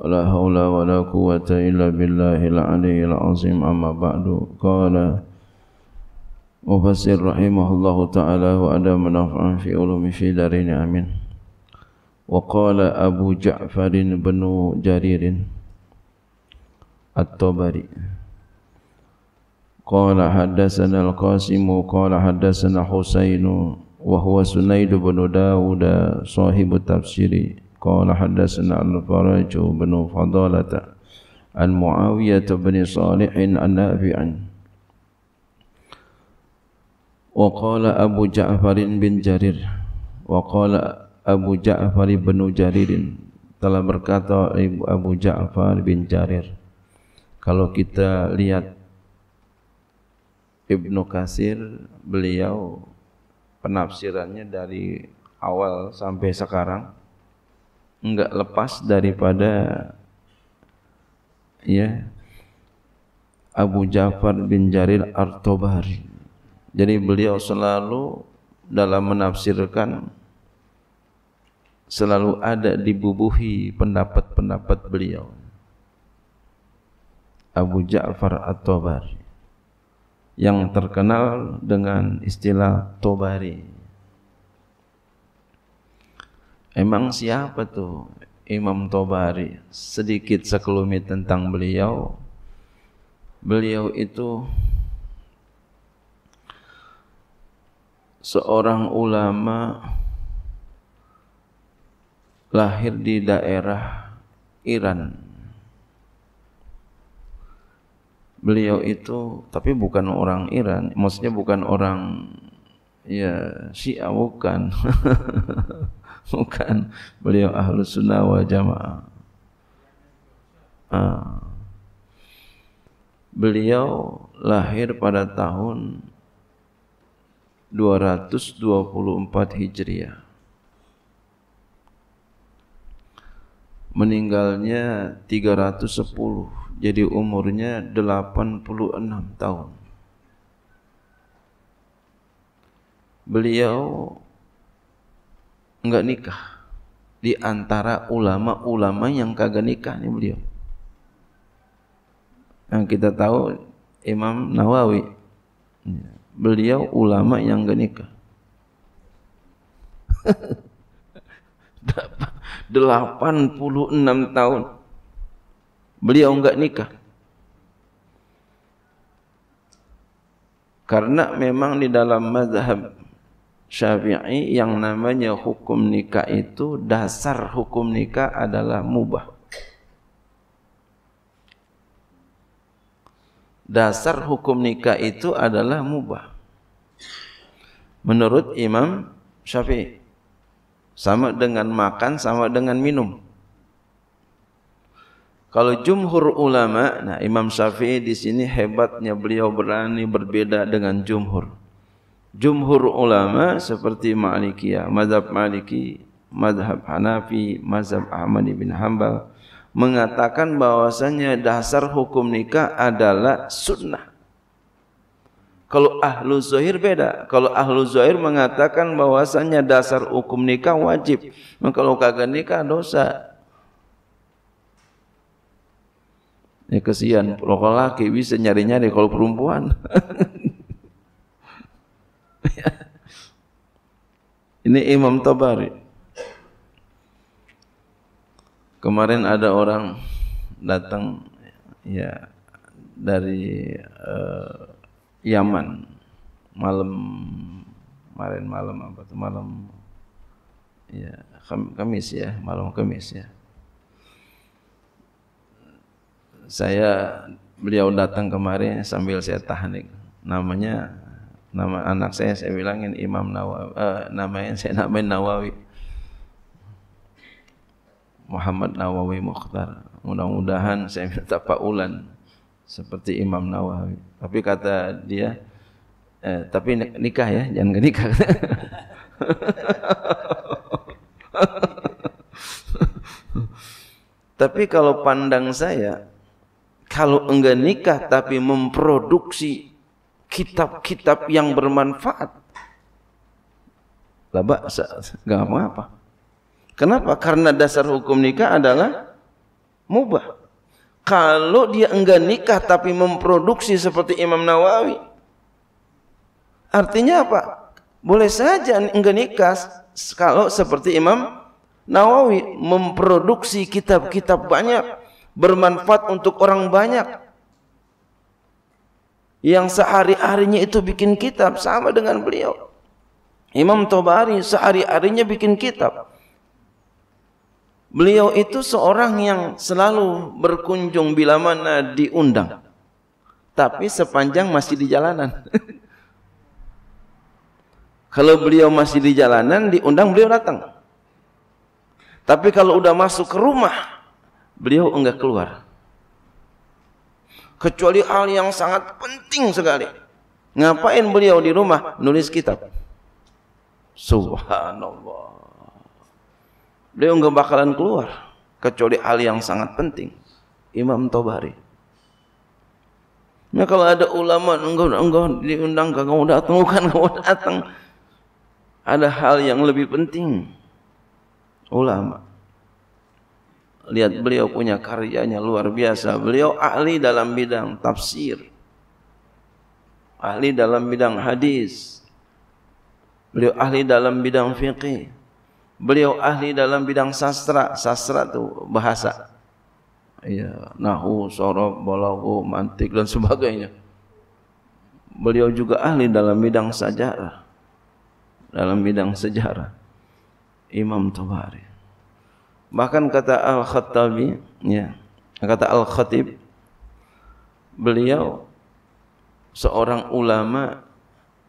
ولا حول ولا قوة إلا بالله العلي العظيم أما بعد قال مفسر رحمه الله تعالى وأدام نفعا في علوم في دارين آمين وقال أبو جعفر بن جرير الطبري قال حدثنا القاسم قال حدثنا حسين وهو سنيد بن داود صاحب التفسير قال حدثنا الفرج بن فضالة عن معاوية بن صالح النافع وقال أبو جعفر بن جرير وقال Abu جعفر بن جرير telah berkata Ibu Abu Ja'far bin Jarir kalau kita lihat Ibnu Kasir beliau penafsirannya dari awal sampai sekarang enggak lepas daripada ya Abu Ja'far bin Jarir Artobari. tabari Jadi beliau selalu dalam menafsirkan selalu ada dibubuhi pendapat-pendapat beliau. Abu Ja'far At-Tabari yang terkenal dengan istilah Tabari. Emang siapa tuh Imam Tobari? Sedikit sekelumit tentang beliau. Beliau itu seorang ulama lahir di daerah Iran. Beliau itu tapi bukan orang Iran, maksudnya bukan orang ya Syiah bukan. Bukan. Beliau ahlu sunnah wal jamaah. Ah. Beliau lahir pada tahun 224 Hijriah. Meninggalnya 310, jadi umurnya 86 tahun. Beliau nggak nikah di antara ulama-ulama yang kagak nikah nih beliau. Yang kita tahu Imam Nawawi, beliau ulama yang enggak nikah. Delapan puluh enam tahun beliau nggak nikah. Karena memang di dalam mazhab Syafi'i yang namanya hukum nikah itu dasar hukum nikah adalah mubah. Dasar hukum nikah itu adalah mubah. Menurut Imam Syafi'i sama dengan makan sama dengan minum. Kalau jumhur ulama, nah Imam Syafi'i di sini hebatnya beliau berani berbeda dengan jumhur jumhur ulama seperti Malikiyah, mazhab Maliki, mazhab Hanafi, mazhab Ahmad bin Hambal mengatakan bahwasanya dasar hukum nikah adalah sunnah. Kalau ahlu zahir beda. Kalau ahlu zahir mengatakan bahwasanya dasar hukum nikah wajib. Nah, kalau kagak nikah dosa. Ya kesian. Kalau laki bisa nyari-nyari kalau perempuan. Ini Imam Tabari. Kemarin ada orang datang ya dari uh, Yaman malam kemarin malam apa tuh malam ya Kamis ya malam Kamis ya saya beliau datang kemarin sambil saya tahanik. namanya nama anak saya saya bilangin Imam Nawawi uh, namanya saya namain Nawawi Muhammad Nawawi Mukhtar mudah-mudahan saya minta paulan seperti Imam Nawawi tapi kata dia eh, tapi nikah ya jangan nikah tapi kalau pandang saya kalau enggak nikah tapi memproduksi kitab-kitab yang bermanfaat. Lah baksa, enggak apa-apa. Kenapa? Karena dasar hukum nikah adalah mubah. Kalau dia enggak nikah tapi memproduksi seperti Imam Nawawi, artinya apa? Boleh saja enggak nikah kalau seperti Imam Nawawi memproduksi kitab-kitab banyak bermanfaat untuk orang banyak yang sehari-harinya itu bikin kitab sama dengan beliau. Imam Tobari sehari-harinya bikin kitab. Beliau itu seorang yang selalu berkunjung bila mana diundang. Tapi sepanjang masih di jalanan. kalau beliau masih di jalanan, diundang beliau datang. Tapi kalau udah masuk ke rumah, beliau enggak keluar kecuali hal yang sangat penting sekali. Ngapain beliau di rumah? Nulis kitab. Subhanallah. Beliau nggak bakalan keluar kecuali hal yang sangat penting. Imam Tobari. Nah kalau ada ulama enggak enggak diundang ke kamu datang bukan kamu datang. Ada hal yang lebih penting. Ulama. lihat beliau punya karyanya luar biasa. Beliau ahli dalam bidang tafsir. Ahli dalam bidang hadis. Beliau ahli dalam bidang fiqih. Beliau ahli dalam bidang sastra. Sastra itu bahasa. Ya, nahu, sorob, balagu, mantik dan sebagainya. Beliau juga ahli dalam bidang sejarah. Dalam bidang sejarah. Imam Tabari. Bahkan kata Al-Khattabi, ya, kata Al-Khatib, beliau seorang ulama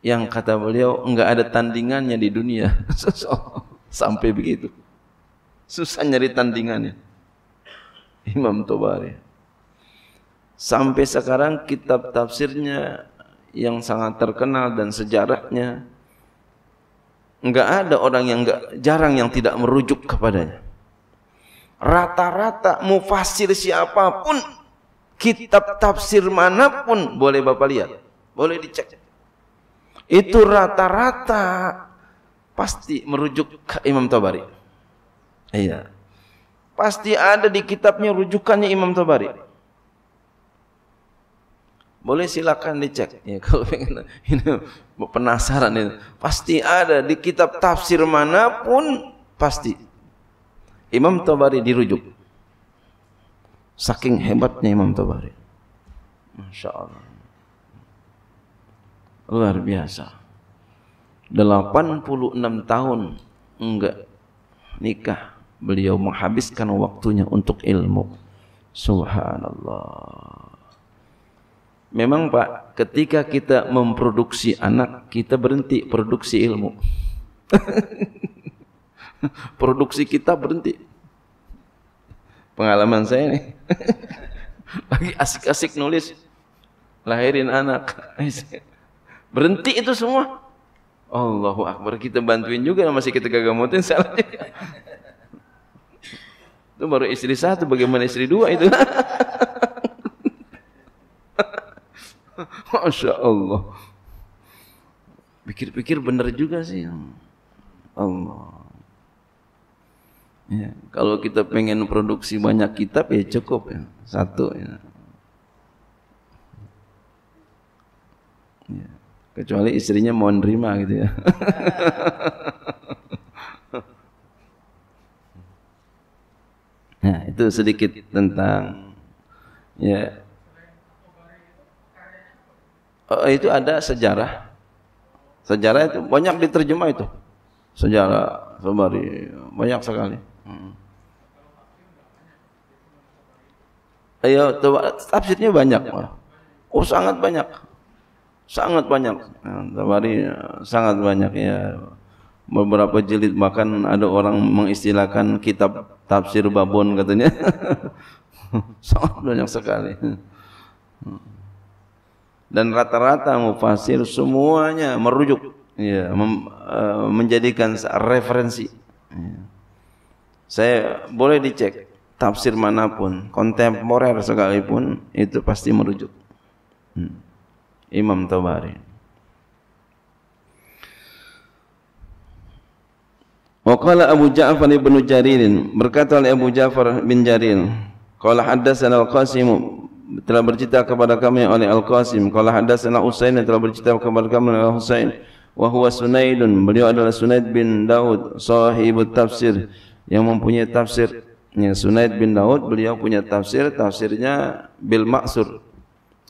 yang kata beliau enggak ada tandingannya di dunia. Sampai begitu. Susah nyari tandingannya. Imam Tobari. Sampai sekarang kitab tafsirnya yang sangat terkenal dan sejarahnya enggak ada orang yang enggak jarang yang tidak merujuk kepadanya. Rata-rata mufasir siapapun, kitab tafsir manapun, boleh Bapak lihat, boleh dicek. Itu rata-rata pasti merujuk ke Imam Tabari. Iya. Pasti ada di kitabnya rujukannya Imam Tabari. Boleh silakan dicek ya kalau pengen ini penasaran itu. Pasti ada di kitab tafsir manapun pasti Imam Tabari dirujuk. Saking hebatnya Imam Tabari. Masya Allah. Luar biasa. 86 tahun enggak nikah. Beliau menghabiskan waktunya untuk ilmu. Subhanallah. Memang Pak, ketika kita memproduksi anak, kita berhenti produksi ilmu. produksi kita berhenti. Pengalaman saya nih. Lagi asik-asik nulis lahirin anak. Berhenti itu semua. Allahu Akbar, kita bantuin juga masih kita gagal mutin Itu baru istri satu, bagaimana istri dua itu? Masya Allah. Pikir-pikir benar juga sih. Allah. Ya, kalau kita pengen produksi banyak kitab ya cukup ya. Satu ya. ya. Kecuali istrinya mau nerima gitu ya. nah, itu sedikit tentang ya. Oh, itu ada sejarah. Sejarah itu banyak diterjemah itu. Sejarah Sobari banyak sekali. Ayo, tafsirnya banyak. Oh, sangat banyak. Sangat banyak. Nah, Tabari sangat banyak ya. Beberapa jilid bahkan ada orang mengistilahkan kitab tafsir babon katanya. sangat banyak sekali. Dan rata-rata mufasir semuanya merujuk ya, mem, uh, menjadikan referensi. Ya. saya boleh dicek tafsir manapun kontemporer sekalipun itu pasti merujuk hmm. Imam Tabari Waqala Abu Ja'far ibn Jaririn berkata oleh Abu Ja'far bin Jarir qala ada senal qasim telah bercita kepada kami oleh Al-Qasim ada senal Usain telah bercita kepada kami oleh Husain wa huwa Sunaidun beliau adalah Sunaid bin Daud sahibut tafsir yang mempunyai tafsir ya, Sunaid bin Daud beliau punya tafsir tafsirnya bil maksur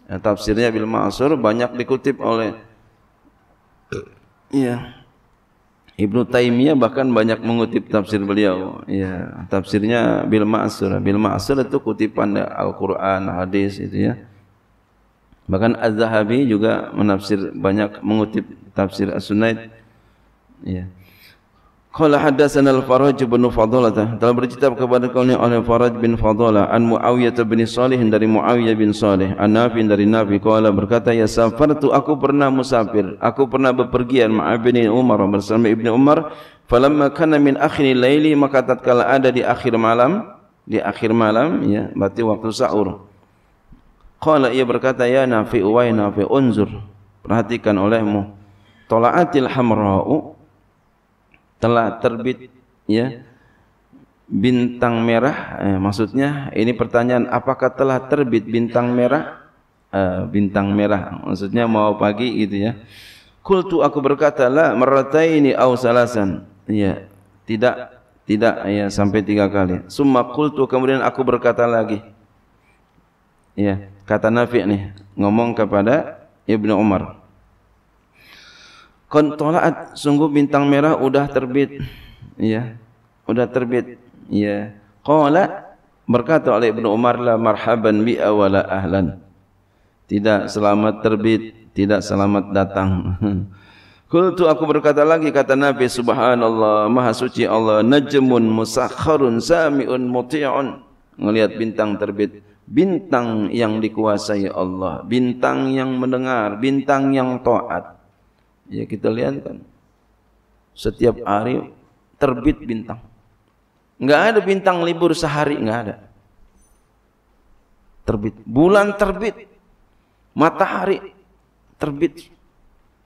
ya, tafsirnya bil maksur banyak dikutip oleh ya Ibnu Taimiyah bahkan banyak mengutip tafsir beliau ya tafsirnya bil maksur bil maksur itu kutipan Al-Qur'an hadis itu ya bahkan Az-Zahabi juga menafsir banyak mengutip tafsir sunaid ya Qala hadatsana al-Faraj bin Fadalah dalam bercerita kepada kau ni oleh Faraj bin Fadalah an Muawiyah bin Salih dari Muawiyah bin Salih an Nafi dari Nafi qala berkata ya tu aku pernah musafir aku pernah bepergian ma'a bin Umar bersama Ibnu Umar falamma kana min akhir laili maka tatkala ada di akhir malam di akhir malam ya berarti waktu sahur qala ia berkata ya Nafi wa Nafi unzur perhatikan olehmu tola'atil hamra'u telah terbit ya bintang merah eh, maksudnya ini pertanyaan apakah telah terbit bintang merah eh, bintang merah maksudnya mau pagi gitu ya kultu aku berkata la marataini au salasan ya tidak tidak ya sampai tiga kali summa kultu kemudian aku berkata lagi ya kata nafi nih ngomong kepada Ibnu Umar Kontolat sungguh bintang merah sudah terbit. Ya. Sudah terbit. Ya. Qala berkata oleh Ibnu Umar la marhaban bi awala ahlan. Tidak selamat terbit, tidak selamat datang. Kultu aku berkata lagi kata Nabi subhanallah maha suci Allah najmun musakharun sami'un muti'un melihat bintang terbit bintang yang dikuasai Allah bintang yang mendengar bintang yang taat Ya kita lihat kan setiap hari terbit bintang. Enggak ada bintang libur sehari enggak ada. Terbit, bulan terbit, matahari terbit.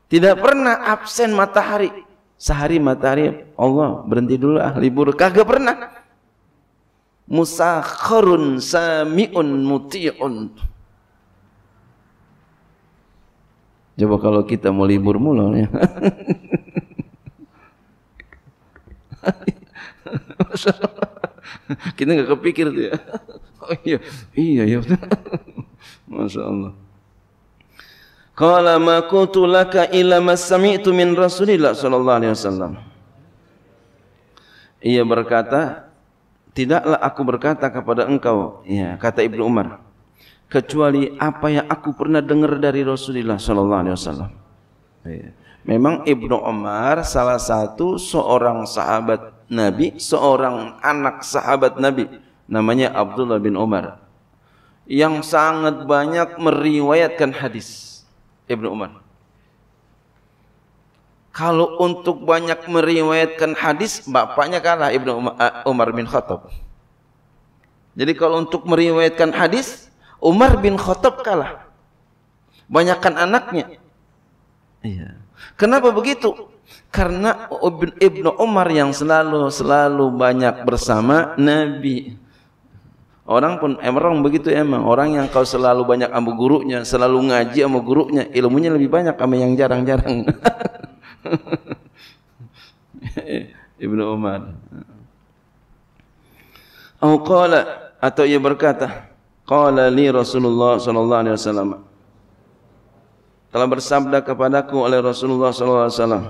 Tidak pernah absen matahari. Sehari matahari Allah berhenti dulu ah libur kagak pernah. Musakhirun samiun mutiun. Coba kalau kita mau libur mulu ya. kita nggak kepikir dia. Ya. Oh iya, iya ya. Masya Allah. Qala ma kuntu laka illa ma sami'tu min Rasulillah sallallahu alaihi wasallam. Ia berkata, tidaklah aku berkata kepada engkau, ya, kata Ibnu Umar kecuali apa yang aku pernah dengar dari Rasulullah sallallahu alaihi wasallam. Iya. Memang Ibnu Umar salah satu seorang sahabat Nabi, seorang anak sahabat Nabi namanya Abdullah bin Umar yang sangat banyak meriwayatkan hadis Ibnu Umar. Kalau untuk banyak meriwayatkan hadis, bapaknya kalah Ibnu Umar, Umar eh, bin Khattab. Jadi kalau untuk meriwayatkan hadis, Umar bin Khattab kalah. Banyakkan anaknya. Iya. Kenapa begitu? Karena Ibnu Umar yang selalu selalu banyak bersama Nabi. Orang pun emang begitu emang. Orang yang kau selalu banyak sama gurunya, selalu ngaji sama gurunya, ilmunya lebih banyak sama yang jarang-jarang. Ibnu Umar. Aku qala atau ia berkata, Qala li Rasulullah sallallahu alaihi wasallam. Telah bersabda kepadaku oleh Rasulullah sallallahu alaihi wasallam.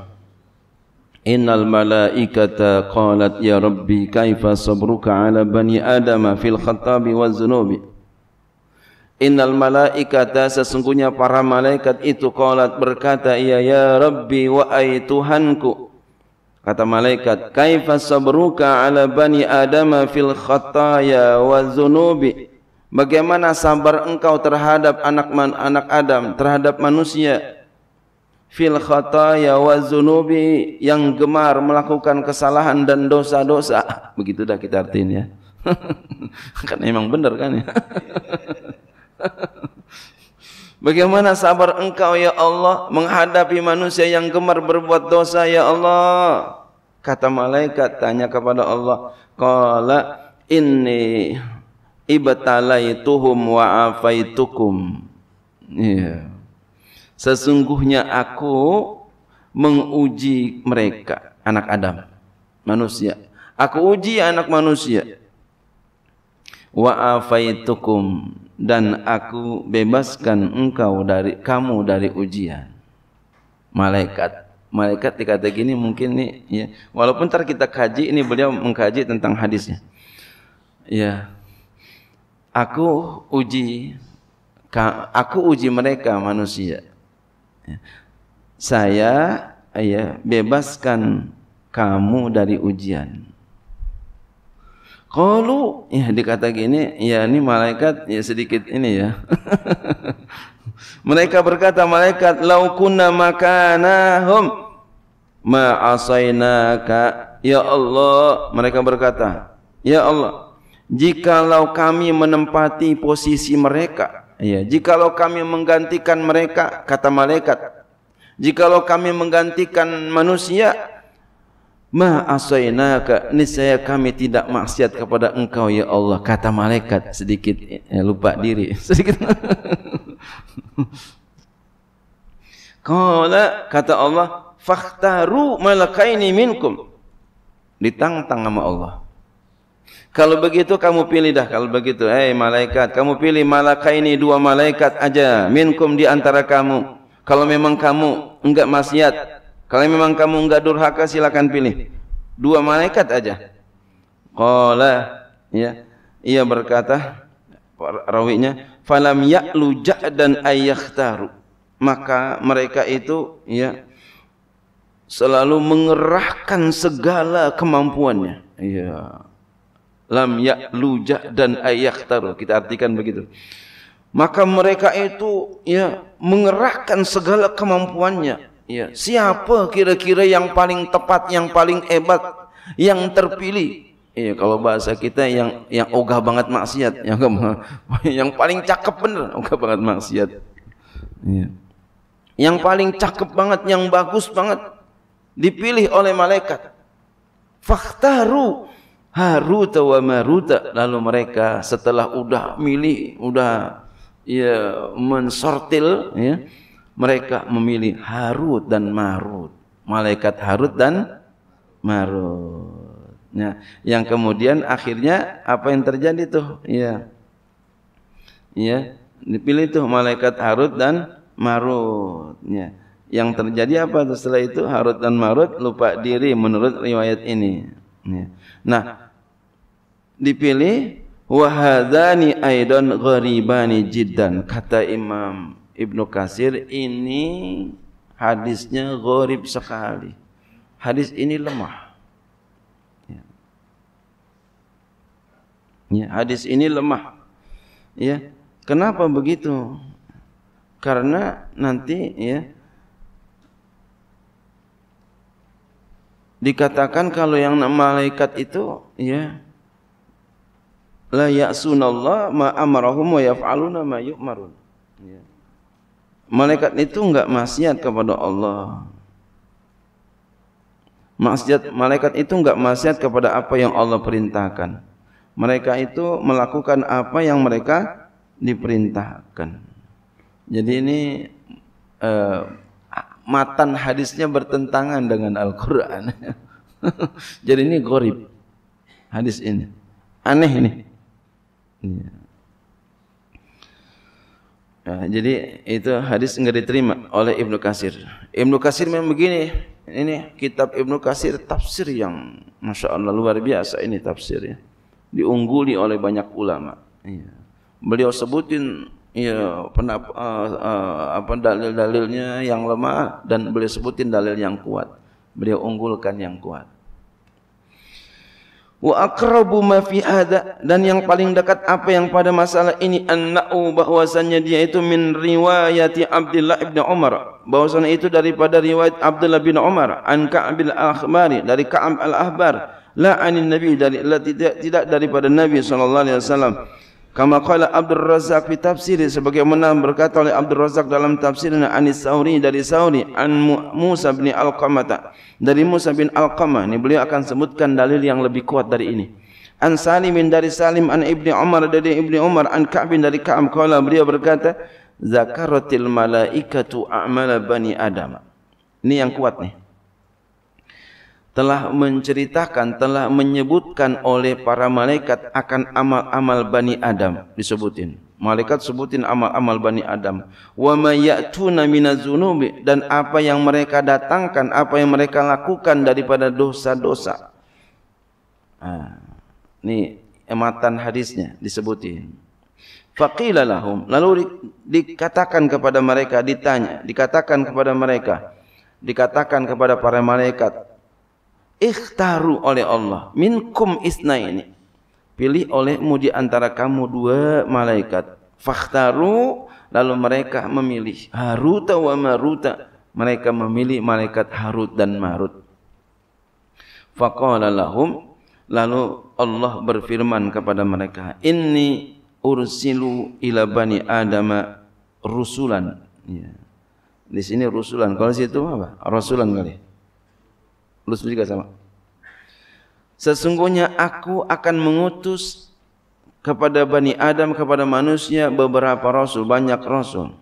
Innal malaikata qalat ya Rabbi kaifa sabruka ala bani Adam fil khatabi waz zunubi. Innal malaikata sesungguhnya para malaikat itu qalat berkata ya ya Rabbi wa ai Tuhanku. Kata malaikat, "Kaifa sabruka ala bani Adam fil khataya wa zunubi?" Bagaimana sabar engkau terhadap anak man, anak Adam, terhadap manusia? Fil khataya wa zunubi yang gemar melakukan kesalahan dan dosa-dosa. Begitu dah kita artiin ya. kan memang benar kan ya. Bagaimana sabar engkau ya Allah menghadapi manusia yang gemar berbuat dosa ya Allah? Kata malaikat tanya kepada Allah, qala inni ibtalaituhum wa afaitukum yeah. sesungguhnya aku menguji mereka anak Adam manusia aku uji anak manusia wa afaitukum dan aku bebaskan engkau dari kamu dari ujian malaikat malaikat dikata gini mungkin nih ya walaupun ntar kita kaji ini beliau mengkaji tentang hadisnya ya aku uji aku uji mereka manusia ya. saya ya bebaskan kamu dari ujian kalau ya dikata gini ya ini malaikat ya sedikit ini ya mereka berkata malaikat laukuna makanahum ma'asainaka ya Allah mereka berkata ya Allah jikalau kami menempati posisi mereka ya jikalau kami menggantikan mereka kata malaikat jikalau kami menggantikan manusia ma asainaka niscaya kami tidak maksiat kepada engkau ya Allah kata malaikat sedikit ya, lupa diri sedikit Qala kata Allah fakhtaru malakaini minkum ditantang sama Allah kalau begitu kamu pilih dah kalau begitu. Eh malaikat, kamu pilih malaka ini dua malaikat aja minkum di antara kamu. Kalau memang kamu enggak maksiat, kalau memang kamu enggak durhaka silakan pilih. Dua malaikat aja. Qala ya. Ia berkata rawinya falam ya'lu dan taru, Maka mereka itu ya selalu mengerahkan segala kemampuannya. Iya lam ya'lu dan ayakhtaru kita artikan begitu maka mereka itu ya mengerahkan segala kemampuannya ya siapa kira-kira yang paling tepat yang paling hebat yang terpilih ya kalau bahasa kita yang yang ogah banget maksiat, yang yang paling cakep bener, ogah banget maksiat. Ya. Yang paling cakep banget, yang bagus banget dipilih oleh malaikat. fakhtaru Haruta wa Maruta lalu mereka setelah udah milih udah ya mensortil ya mereka memilih Harut dan Marut malaikat Harut dan Marut ya yang kemudian akhirnya apa yang terjadi tuh ya ya dipilih tuh malaikat Harut dan Marut ya yang terjadi apa setelah itu Harut dan Marut lupa diri menurut riwayat ini ya. nah dipilih wahadani aidan gharibani jiddan kata Imam Ibnu Kasir ini hadisnya gharib sekali hadis ini lemah ya. ya hadis ini lemah ya kenapa begitu karena nanti ya dikatakan kalau yang malaikat itu ya la ya'sunallah ma amarahum wa yaf'aluna ma yu'marun. Ya. Malaikat itu enggak maksiat kepada Allah. Maksiat malaikat itu enggak maksiat kepada apa yang Allah perintahkan. Mereka itu melakukan apa yang mereka diperintahkan. Jadi ini eh, matan hadisnya bertentangan dengan Al-Qur'an. Jadi ini gorib hadis ini. Aneh ini. Iya. Ya. Nah, jadi itu hadis enggak diterima oleh Ibnu Kasir. Ibnu Kasir memang begini. Ini kitab Ibnu Kasir tafsir yang masya Allah luar biasa ini tafsirnya. Diungguli oleh banyak ulama. Ya. Beliau sebutin ya uh, uh, apa dalil-dalilnya yang lemah dan beliau sebutin dalil yang kuat. Beliau unggulkan yang kuat. wa aqrabu ma fi hadha dan yang paling dekat apa yang pada masalah ini annau bahwasanya dia itu min riwayati Abdullah bin Umar bahwasanya itu daripada riwayat Abdullah bin Umar an Ka'ab al-Akhbari dari kaam al-Ahbar la anin nabi dari la, tidak tidak daripada nabi sallallahu alaihi wasallam Kama qala Abdul Razak fi tafsiri sebagaimana berkata oleh Abdul Razak dalam tafsirnya Ani Sauri dari Sauri an Musa bin Al-Qamata dari Musa bin Al-Qamah ini beliau akan sebutkan dalil yang lebih kuat dari ini An Salim dari Salim an Ibni Umar dari Ibni Umar an Ka'b dari Ka'ab qala beliau berkata zakaratil malaikatu a'mala bani Adam Ini yang kuat nih telah menceritakan, telah menyebutkan oleh para malaikat akan amal-amal Bani Adam disebutin. Malaikat sebutin amal-amal Bani Adam. Wa mayatuna minazunubi dan apa yang mereka datangkan, apa yang mereka lakukan daripada dosa-dosa. Ah, ha, ini ematan hadisnya disebutin. Faqilalahum lalu di, dikatakan kepada mereka ditanya, dikatakan kepada mereka, dikatakan kepada para malaikat, ikhtaru oleh Allah minkum isna ini pilih olehmu di antara kamu dua malaikat fakhtaru lalu mereka memilih Haruta wa Maruta mereka memilih malaikat Harut dan Marut faqala lahum lalu Allah berfirman kepada mereka inni ursilu ila bani adama rusulan ya. di sini rusulan kalau situ apa rasulan kali Lulus juga sama. Sesungguhnya aku akan mengutus kepada Bani Adam, kepada manusia beberapa rasul, banyak rasul.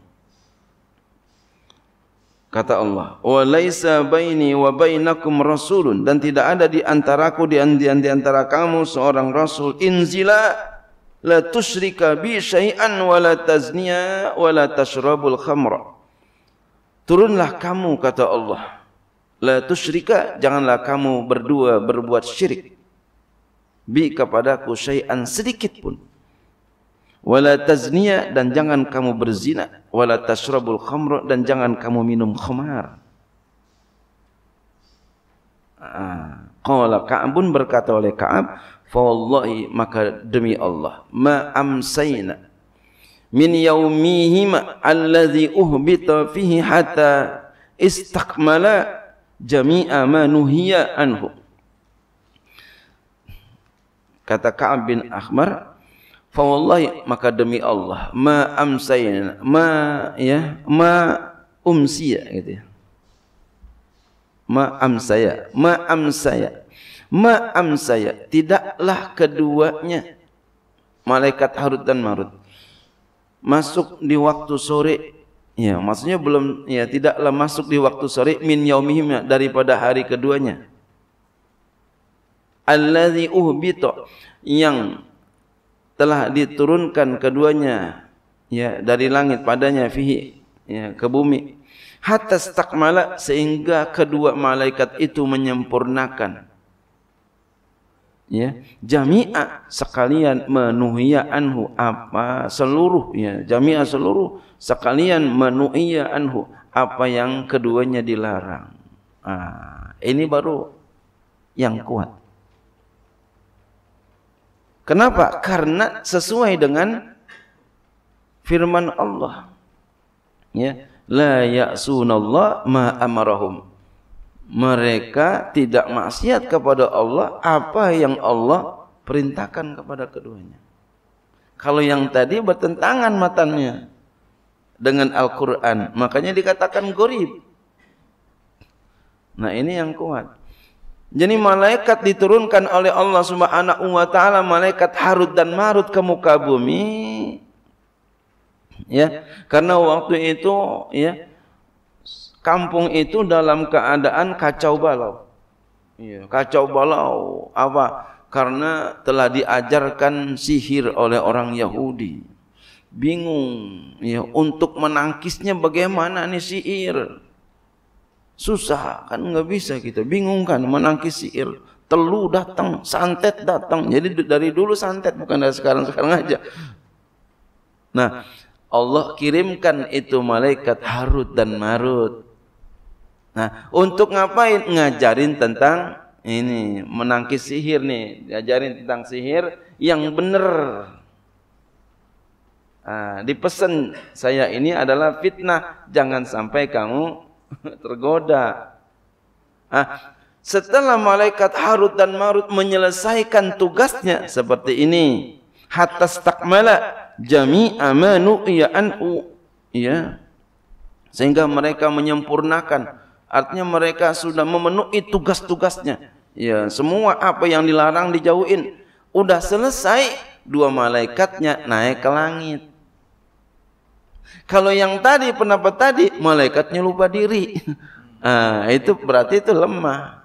Kata Allah, "Wa laisa baini wa bainakum rasulun" dan tidak ada di antaraku di antara kamu seorang rasul inzila la tusrika bi syai'an wa la tazniya wa la tashrabul khamra. Turunlah kamu kata Allah La tusyrika janganlah kamu berdua berbuat syirik bi kepadaku syai'an sedikit pun. Wala tazniya dan jangan kamu berzina, wala tashrabul khamra dan jangan kamu minum khamar. Ah, qala Ka'ab berkata oleh Ka'ab, "Fa wallahi maka demi Allah, ma amsayna min yaumihima alladhi uhbita fihi hatta istakmala jami'a ma nuhiya anhu. Kata Ka'ab bin Ahmar, "Fa wallahi maka demi Allah, ma amsayna, ma ya, ma umsiya gitu ya. Ma amsaya, ma amsaya. Ma amsaya, tidaklah keduanya malaikat Harut dan Marut masuk di waktu sore Ya, maksudnya belum ya tidaklah masuk di waktu sore min yaumihim daripada hari keduanya. Allazi uhbita yang telah diturunkan keduanya ya dari langit padanya fihi ya ke bumi hatta stakmala sehingga kedua malaikat itu menyempurnakan ya jami'a sekalian menuhia anhu apa seluruh ya jami'a seluruh sekalian menu'iya anhu apa yang keduanya dilarang. Ah, ini baru yang kuat. Kenapa? Karena sesuai dengan firman Allah. Ya, la ya'sunallah ma Mereka tidak maksiat kepada Allah apa yang Allah perintahkan kepada keduanya. Kalau yang tadi bertentangan matanya, dengan Al-Quran. Makanya dikatakan gorib. Nah ini yang kuat. Jadi malaikat diturunkan oleh Allah Subhanahu wa taala malaikat Harut dan Marut ke muka bumi. Ya, karena waktu itu ya kampung itu dalam keadaan kacau balau. Iya, kacau balau apa? Karena telah diajarkan sihir oleh orang Yahudi bingung ya untuk menangkisnya bagaimana nih sihir susah kan nggak bisa kita bingung kan menangkis sihir telu datang santet datang jadi dari dulu santet bukan dari sekarang sekarang aja nah Allah kirimkan itu malaikat Harut dan Marut nah untuk ngapain ngajarin tentang ini menangkis sihir nih ngajarin tentang sihir yang benar Nah, dipesan saya ini adalah fitnah. Jangan sampai kamu tergoda. Nah, setelah malaikat Harut dan Marut menyelesaikan tugasnya seperti ini, hatta stakmala jami'a ma nu'ya'an'u ya sehingga mereka menyempurnakan artinya mereka sudah memenuhi tugas-tugasnya ya semua apa yang dilarang dijauhin udah selesai dua malaikatnya naik ke langit kalau yang tadi pendapat tadi malaikatnya lupa diri. Nah, itu berarti itu lemah.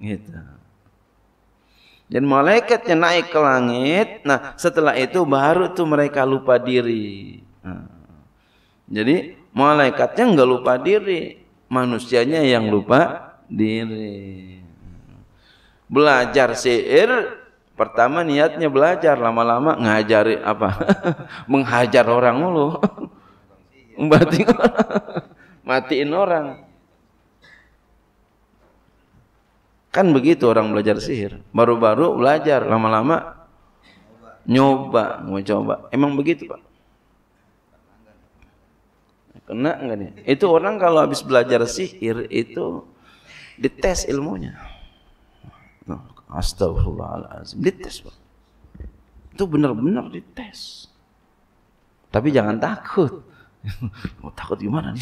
Gitu. Dan malaikatnya naik ke langit. Nah, setelah itu baru tuh mereka lupa diri. Ah. jadi malaikatnya nggak lupa diri, manusianya yang lupa diri. Belajar syair Pertama niatnya belajar, lama-lama ngajari apa? Menghajar orang mulu. Membating Matiin orang. Kan begitu orang belajar sihir. Baru-baru belajar, lama-lama nyoba, mau coba. Emang begitu, Pak? Kena enggak nih? Itu orang kalau habis belajar sihir itu dites ilmunya. Astagfirullahaladzim. Dites Pak. Itu benar-benar dites. Tapi jangan takut. Mau takut gimana?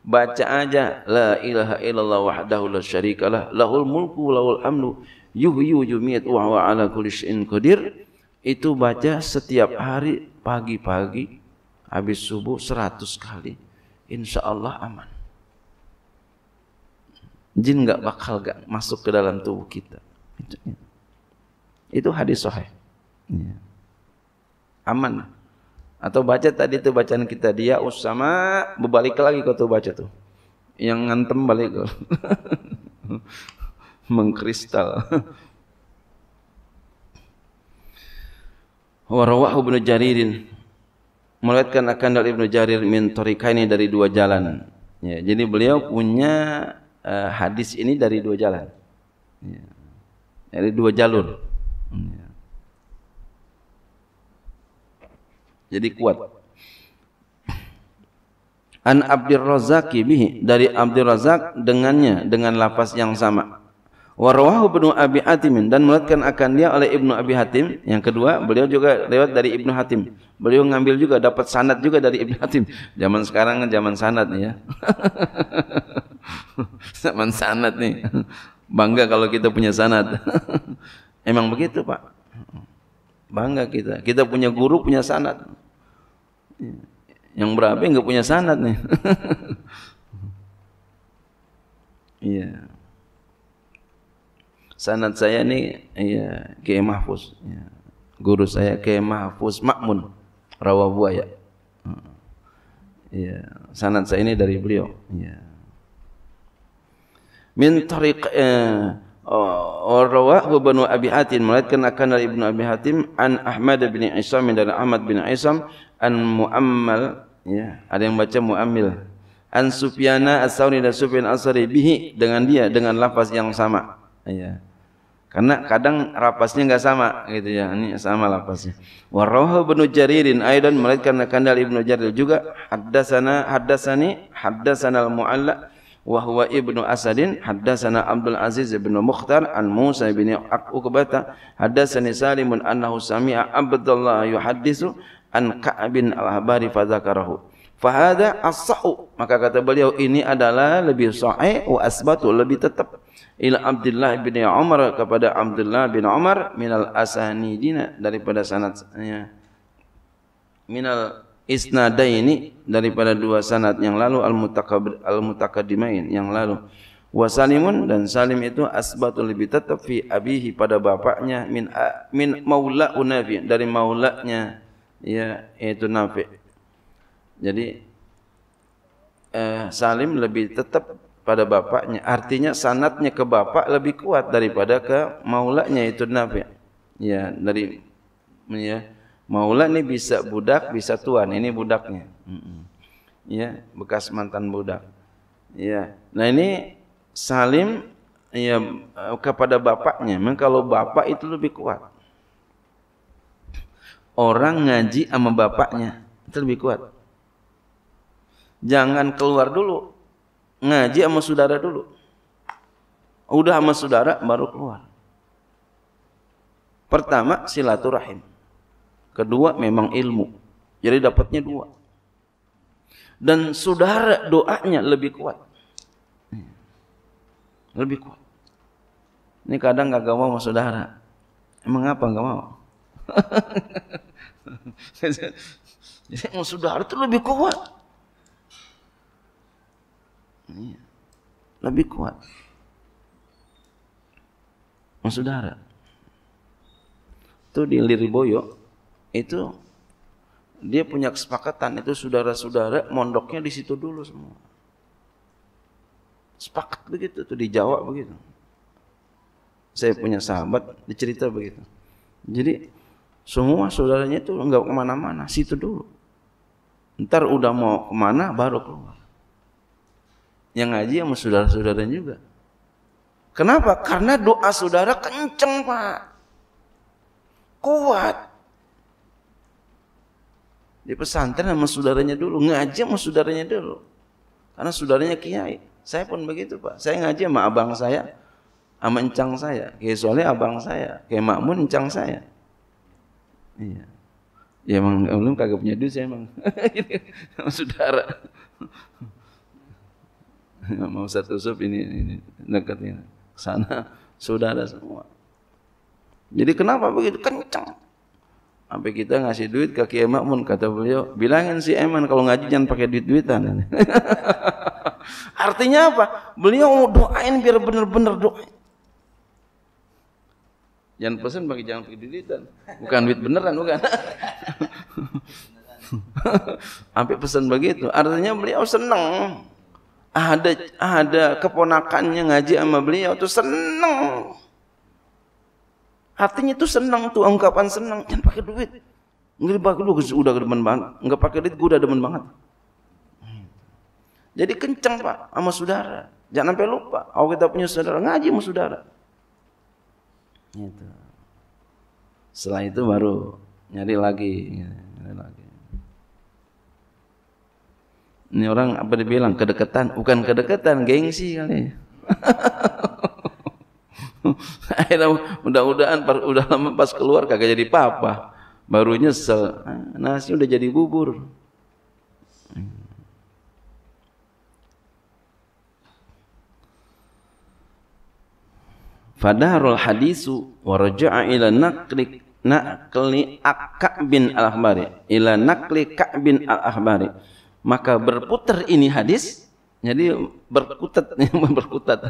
Baca aja la ilaha illallah wahdahu la syarikalah lahul mulku lahul amnu yuhyi yumiit wa huwa ala kulli syai'in qadir. Itu baca setiap hari pagi-pagi habis subuh 100 kali. Insya Allah aman jin nggak bakal gak masuk ke dalam tubuh kita. Itu ya. hadis sahih. Iya. Aman. Atau baca tadi itu bacaan kita dia usama berbalik lagi kau tuh baca tuh. Yang ngantem balik mengkristal. Warawah Ibnu Jaririn meriwayatkan akan dari Ibnu Jarir min ini dari dua jalan. Ya, jadi beliau punya uh, hadis ini dari dua jalan. Ya. Dari dua jalur. Ya. Jadi kuat. An Abdir Razak bihi dari Abdir Razak dengannya dengan lafaz yang sama. Warwahu Ibnu Abi Hatim dan melihatkan akan dia oleh Ibnu Abi Hatim. Yang kedua, beliau juga lewat dari Ibnu Hatim. Beliau ngambil juga dapat sanad juga dari Ibnu Hatim. Zaman sekarang kan zaman sanad nih ya. zaman sanad nih. Bangga kalau kita punya sanad. Emang begitu, Pak. Bangga kita. Kita punya guru, punya sanad. Yang berapa enggak punya sanad nih. Iya. yeah. sanad saya ini ya Kiai Mahfuz ya. guru saya Kiai Mahfuz Makmun Rawabuaya ya sanad saya ini dari beliau ya min tariq ya, Orawahu oh, bin Abi Hatim melihatkan akan dari ibnu Abi Hatim an Ahmad bin Isam dan Ahmad bin Isam an Muammal. Ya, ada yang baca Muammil. An Sufyana as-Sawri dan Sufyan as-Sari bihi dengan dia dengan lafaz yang sama. Ya. Karena kadang rapasnya enggak sama gitu ya. Ini sama lapasnya. Wa rawahu Ibnu Jaririn aidan melainkan kandal Ibnu Jarir juga haddatsana haddatsani haddatsanal mu'alla wa huwa Ibnu Asadin haddatsana Abdul Aziz bin Mukhtar an Musa bin Uqbata haddatsani Salimun annahu sami'a Abdullah yuhaddisu an Ka'ab al Habari fa dzakarahu Fahada as-sahu. Maka kata beliau ini adalah lebih sahih wa asbatu lebih tetap ila Abdullah bin Umar kepada Abdullah bin Umar minal asanidina daripada sanadnya. Minal isnadaini daripada dua sanad yang lalu al-mutakaddimain al yang lalu. Wasalimun dan Salim itu asbatul lebih tetap fi abihi pada bapaknya min min maula unafi dari maulanya ya yaitu Nafi' Jadi eh, Salim lebih tetap pada bapaknya. Artinya sanatnya ke bapak lebih kuat daripada ke maulanya itu Nabi. Ya, dari ya maula ini bisa budak, bisa tuan. Ini budaknya. Ya, bekas mantan budak. Ya. Nah, ini Salim ya eh, kepada bapaknya. Memang kalau bapak itu lebih kuat. Orang ngaji sama bapaknya itu lebih kuat. Jangan keluar dulu. Ngaji sama saudara dulu. Udah sama saudara baru keluar. Pertama silaturahim. Kedua memang ilmu. Jadi dapatnya dua. Dan saudara doanya lebih kuat. Lebih kuat. Ini kadang gak, gak mau sama saudara. Emang apa gak mau? Jadi saudara itu lebih kuat. Iya. Lebih kuat. Mas saudara, itu di Liriboyo, itu dia punya kesepakatan itu saudara-saudara mondoknya di situ dulu semua. Sepakat begitu tuh di Jawa begitu. Saya punya sahabat dicerita begitu. Jadi semua saudaranya itu nggak kemana-mana situ dulu. Ntar udah mau kemana baru keluar yang ngaji sama saudara-saudara juga. Kenapa? Karena doa saudara kenceng, Pak. Kuat. Di pesantren sama saudaranya dulu, ngaji sama saudaranya dulu. Karena saudaranya kiai. Saya pun begitu, Pak. Saya ngaji sama abang saya, sama encang saya. Kayak soalnya abang saya, kayak Makmun encang saya. Iya. Ya emang belum kagak punya duit saya emang. Saudara mau satu Yusuf ini, ini dekatnya sana saudara semua. Jadi kenapa begitu kan kencang? Sampai kita ngasih duit ke Kiai Makmun kata beliau, bilangin si Eman kalau ngaji jangan pakai duit-duitan. Artinya apa? Beliau mau doain biar bener-bener doain. Jangan pesan pakai jangan pakai duitan. Bukan duit beneran, bukan. Sampai pesan begitu. Artinya beliau seneng ada ada keponakannya ngaji sama beliau tuh seneng hatinya tuh seneng tuh ungkapan seneng jangan pakai duit nggak pakai duit udah demen banget nggak pakai duit gue udah demen banget jadi kenceng pak sama saudara jangan sampai lupa kalau kita punya saudara ngaji sama saudara gitu. setelah itu baru nyari lagi nyari lagi ini orang apa dibilang kedekatan, bukan kedekatan, gengsi kali. Akhirnya mudah-mudahan udah lama pas keluar kagak jadi papa, baru nyesel. Nasi udah jadi bubur. Fadarul hadisu warja'a ila naklik nakli Ak bin al-Ahbari ila nakli bin al-Ahbari maka berputar ini hadis jadi berkutat berkutat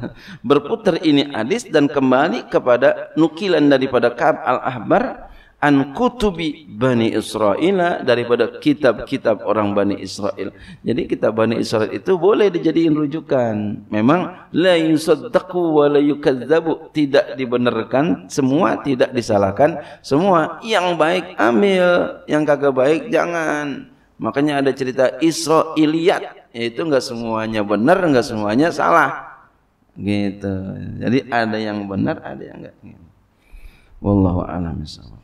berputar ini hadis dan kembali kepada nukilan daripada Ka'ab al-Ahbar an kutubi Bani Israel daripada kitab-kitab orang Bani Israel. Jadi kitab Bani Israel itu boleh dijadikan rujukan. Memang la yusaddaqu wa la yukazzabu, tidak dibenarkan semua, tidak disalahkan semua. Yang baik ambil, yang kagak baik jangan. Makanya ada cerita Israiliyat, itu enggak semuanya benar, enggak semuanya salah. Gitu. Jadi ada yang benar, ada yang enggak. Wallahu a'lam